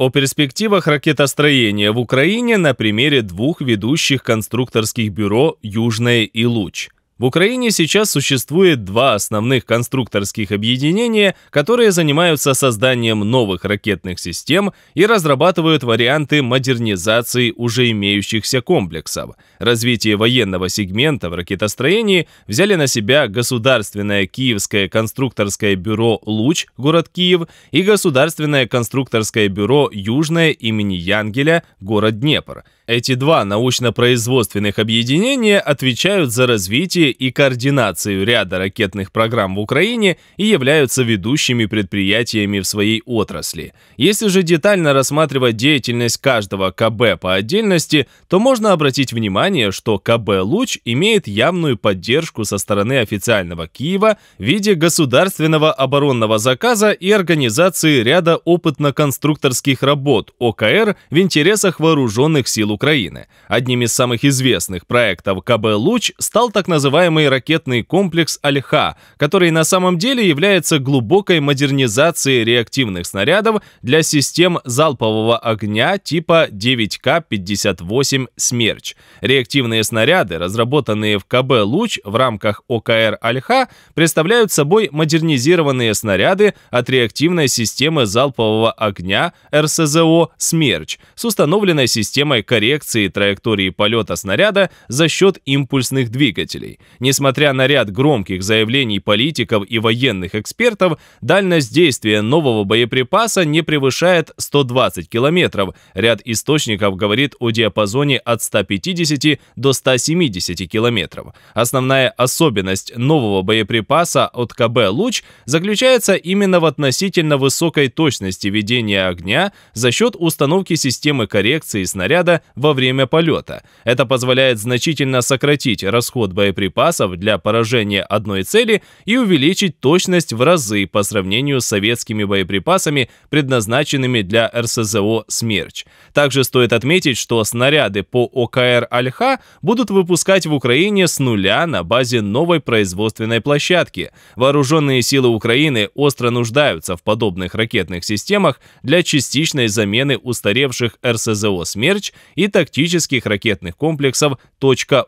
О перспективах ракетостроения в Украине на примере двух ведущих конструкторских бюро «Южное» и «Луч». В Украине сейчас существует два основных конструкторских объединения, которые занимаются созданием новых ракетных систем и разрабатывают варианты модернизации уже имеющихся комплексов. Развитие военного сегмента в ракетостроении взяли на себя Государственное Киевское конструкторское бюро «Луч» город Киев и Государственное конструкторское бюро «Южное» имени Янгеля город Днепр – эти два научно-производственных объединения отвечают за развитие и координацию ряда ракетных программ в Украине и являются ведущими предприятиями в своей отрасли. Если же детально рассматривать деятельность каждого КБ по отдельности, то можно обратить внимание, что КБ «Луч» имеет явную поддержку со стороны официального Киева в виде государственного оборонного заказа и организации ряда опытно-конструкторских работ ОКР в интересах вооруженных сил Украины. Украины. Одним из самых известных проектов КБ «Луч» стал так называемый ракетный комплекс «Альха», который на самом деле является глубокой модернизацией реактивных снарядов для систем залпового огня типа 9К-58 «Смерч». Реактивные снаряды, разработанные в КБ «Луч» в рамках ОКР «Альха», представляют собой модернизированные снаряды от реактивной системы залпового огня РСЗО «Смерч» с установленной системой коррекции коррекции траектории полета снаряда за счет импульсных двигателей. Несмотря на ряд громких заявлений политиков и военных экспертов, дальность действия нового боеприпаса не превышает 120 километров. Ряд источников говорит о диапазоне от 150 до 170 километров. Основная особенность нового боеприпаса от КБ «Луч» заключается именно в относительно высокой точности ведения огня за счет установки системы коррекции снаряда во время полета. Это позволяет значительно сократить расход боеприпасов для поражения одной цели и увеличить точность в разы по сравнению с советскими боеприпасами, предназначенными для РСЗО «Смерч». Также стоит отметить, что снаряды по ОКР «Альха» будут выпускать в Украине с нуля на базе новой производственной площадки. Вооруженные силы Украины остро нуждаются в подобных ракетных системах для частичной замены устаревших РСЗО «Смерч» и тактических ракетных комплексов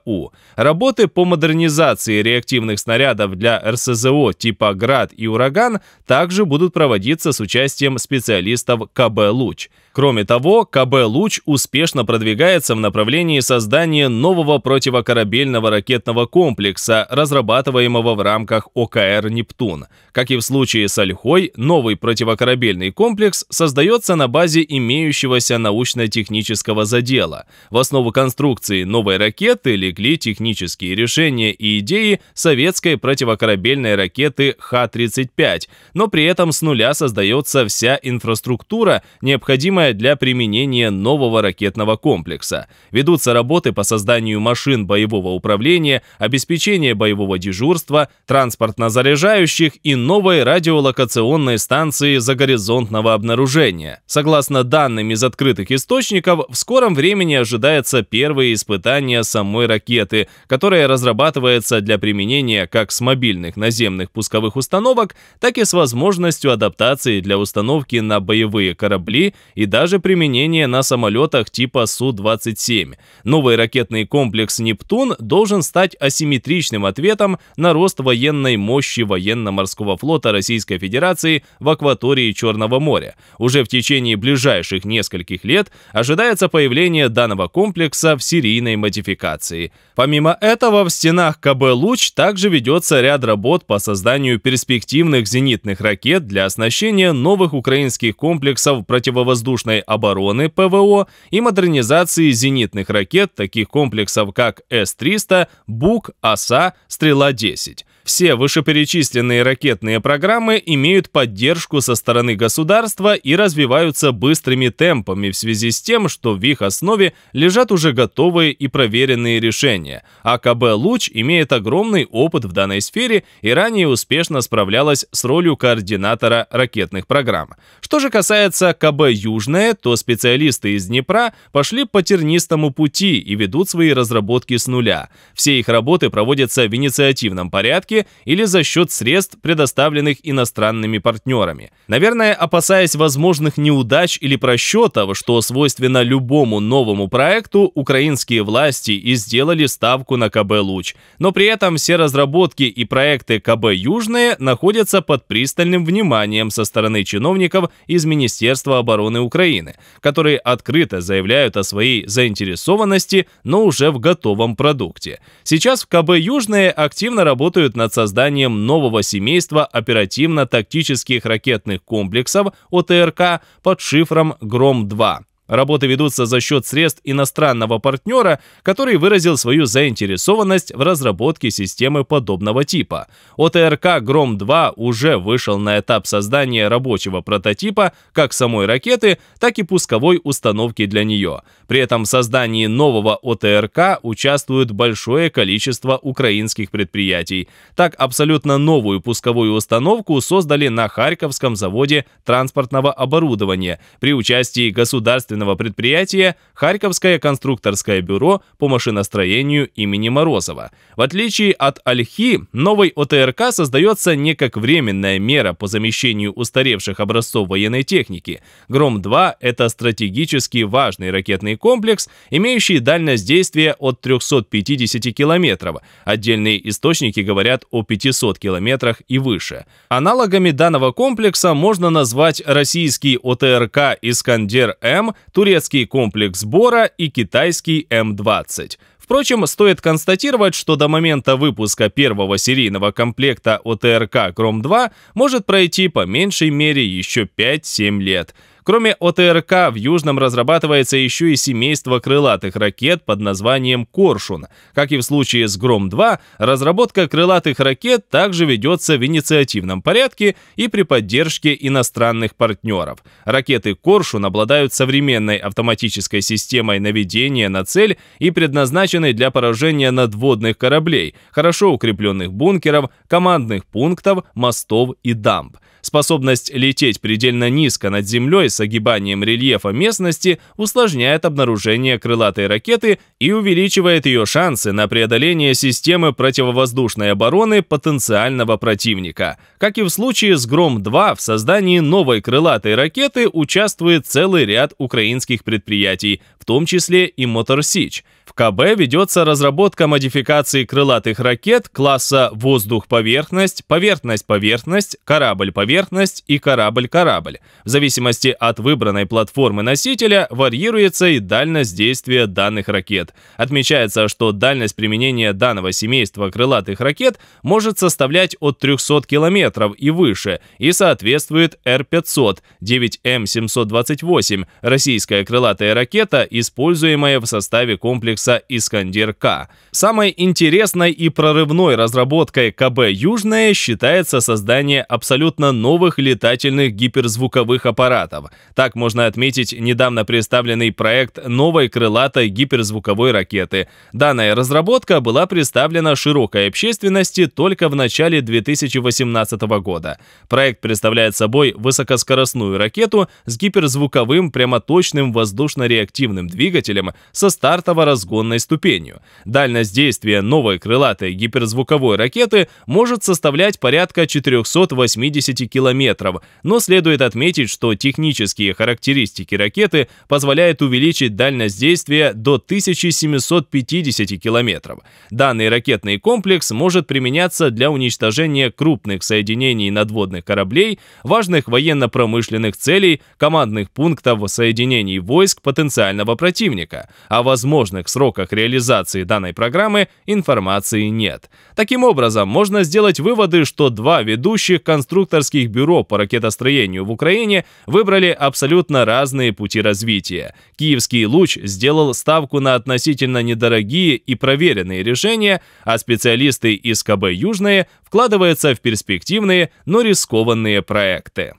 «У». Работы по модернизации реактивных снарядов для РСЗО типа «Град» и «Ураган» также будут проводиться с участием специалистов КБ «Луч». Кроме того, КБ «Луч» успешно продвигается в направлении создания нового противокорабельного ракетного комплекса, разрабатываемого в рамках ОКР «Нептун». Как и в случае с «Ольхой», новый противокорабельный комплекс создается на базе имеющегося научно-технического задела. В основу конструкции новой ракеты легли технические решения и идеи советской противокорабельной ракеты Х-35, но при этом с нуля создается вся инфраструктура, необходимая необходимое для применения нового ракетного комплекса. Ведутся работы по созданию машин боевого управления, обеспечения боевого дежурства, транспортно-заряжающих и новой радиолокационной станции загоризонтного обнаружения. Согласно данным из открытых источников, в скором времени ожидается первые испытания самой ракеты, которая разрабатывается для применения как с мобильных наземных пусковых установок, так и с возможностью адаптации для установки на боевые корабли и даже применение на самолетах типа Су-27. Новый ракетный комплекс «Нептун» должен стать асимметричным ответом на рост военной мощи военно-морского флота Российской Федерации в акватории Черного моря. Уже в течение ближайших нескольких лет ожидается появление данного комплекса в серийной модификации. Помимо этого, в стенах КБ «Луч» также ведется ряд работ по созданию перспективных зенитных ракет для оснащения новых украинских комплексов противовоздушных воздушной обороны ПВО и модернизации зенитных ракет таких комплексов, как С-300, БУК, ОСА, Стрела-10. Все вышеперечисленные ракетные программы имеют поддержку со стороны государства и развиваются быстрыми темпами в связи с тем, что в их основе лежат уже готовые и проверенные решения. АКБ «Луч» имеет огромный опыт в данной сфере и ранее успешно справлялась с ролью координатора ракетных программ. Что же касается КБ «Южное», то специалисты из Днепра пошли по тернистому пути и ведут свои разработки с нуля. Все их работы проводятся в инициативном порядке, площадке или за счет средств, предоставленных иностранными партнерами. Наверное, опасаясь возможных неудач или просчетов, что свойственно любому новому проекту, украинские власти и сделали ставку на КБ «Луч». Но при этом все разработки и проекты КБ «Южные» находятся под пристальным вниманием со стороны чиновников из Министерства обороны Украины, которые открыто заявляют о своей заинтересованности, но уже в готовом продукте. Сейчас в КБ «Южные» активно работают над созданием нового семейства оперативно-тактических ракетных комплексов ОТРК под шифром «Гром-2», Работы ведутся за счет средств иностранного партнера, который выразил свою заинтересованность в разработке системы подобного типа. ОТРК «Гром-2» уже вышел на этап создания рабочего прототипа как самой ракеты, так и пусковой установки для нее. При этом в создании нового ОТРК участвует большое количество украинских предприятий. Так, абсолютно новую пусковую установку создали на Харьковском заводе транспортного оборудования при участии государственных строительного предприятия Харьковское конструкторское бюро по машиностроению имени Морозова. В отличие от Альхи, новый ОТРК создается не как временная мера по замещению устаревших образцов военной техники. Гром-2 – это стратегически важный ракетный комплекс, имеющий дальность действия от 350 километров. Отдельные источники говорят о 500 километрах и выше. Аналогами данного комплекса можно назвать российский ОТРК «Искандер-М», турецкий комплекс «Бора» и китайский М-20. Впрочем, стоит констатировать, что до момента выпуска первого серийного комплекта ОТРК «Кром-2» может пройти по меньшей мере еще 5-7 лет – Кроме ОТРК, в Южном разрабатывается еще и семейство крылатых ракет под названием «Коршун». Как и в случае с «Гром-2», разработка крылатых ракет также ведется в инициативном порядке и при поддержке иностранных партнеров. Ракеты «Коршун» обладают современной автоматической системой наведения на цель и предназначены для поражения надводных кораблей, хорошо укрепленных бункеров, командных пунктов, мостов и дамб. Способность лететь предельно низко над землей с огибанием рельефа местности усложняет обнаружение крылатой ракеты и увеличивает ее шансы на преодоление системы противовоздушной обороны потенциального противника. Как и в случае с «Гром-2», в создании новой крылатой ракеты участвует целый ряд украинских предприятий, в том числе и «Моторсич». В КБ ведется разработка модификации крылатых ракет класса «воздух-поверхность», «поверхность-поверхность», «корабль-поверхность» и «корабль-корабль». В зависимости от выбранной платформы носителя варьируется и дальность действия данных ракет. Отмечается, что дальность применения данного семейства крылатых ракет может составлять от 300 км и выше и соответствует Р-500, 9М-728, российская крылатая ракета, используемая в составе комплекса комплекса «Искандер-К». Самой интересной и прорывной разработкой КБ «Южная» считается создание абсолютно новых летательных гиперзвуковых аппаратов. Так можно отметить недавно представленный проект новой крылатой гиперзвуковой ракеты. Данная разработка была представлена широкой общественности только в начале 2018 года. Проект представляет собой высокоскоростную ракету с гиперзвуковым прямоточным воздушно-реактивным двигателем со стартово-разгонным разгонной ступенью. Дальность действия новой крылатой гиперзвуковой ракеты может составлять порядка 480 километров, но следует отметить, что технические характеристики ракеты позволяют увеличить дальность действия до 1750 километров. Данный ракетный комплекс может применяться для уничтожения крупных соединений надводных кораблей, важных военно-промышленных целей, командных пунктов соединений войск потенциального противника, а возможных сроках сроках реализации данной программы информации нет. Таким образом, можно сделать выводы, что два ведущих конструкторских бюро по ракетостроению в Украине выбрали абсолютно разные пути развития. Киевский луч сделал ставку на относительно недорогие и проверенные решения, а специалисты из КБ «Южные» вкладываются в перспективные, но рискованные проекты.